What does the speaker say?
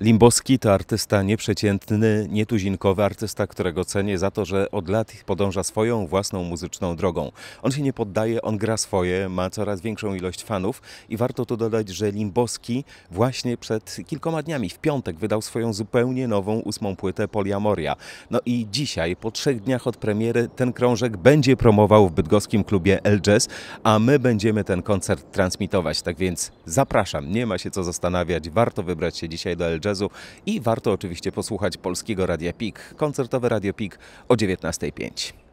Limbowski to artysta nieprzeciętny, nietuzinkowy, artysta, którego cenię za to, że od lat podąża swoją własną muzyczną drogą. On się nie poddaje, on gra swoje, ma coraz większą ilość fanów i warto tu dodać, że Limbowski właśnie przed kilkoma dniami, w piątek, wydał swoją zupełnie nową ósmą płytę Poliamoria. No i dzisiaj, po trzech dniach od premiery, ten krążek będzie promował w bydgoskim klubie El Jazz, a my będziemy ten koncert transmitować. Tak więc zapraszam, nie ma się co zastanawiać, warto wybrać się dzisiaj do El Jazz jazzu i warto oczywiście posłuchać Polskiego Radia PIK, koncertowe Radio PIK o 19.05.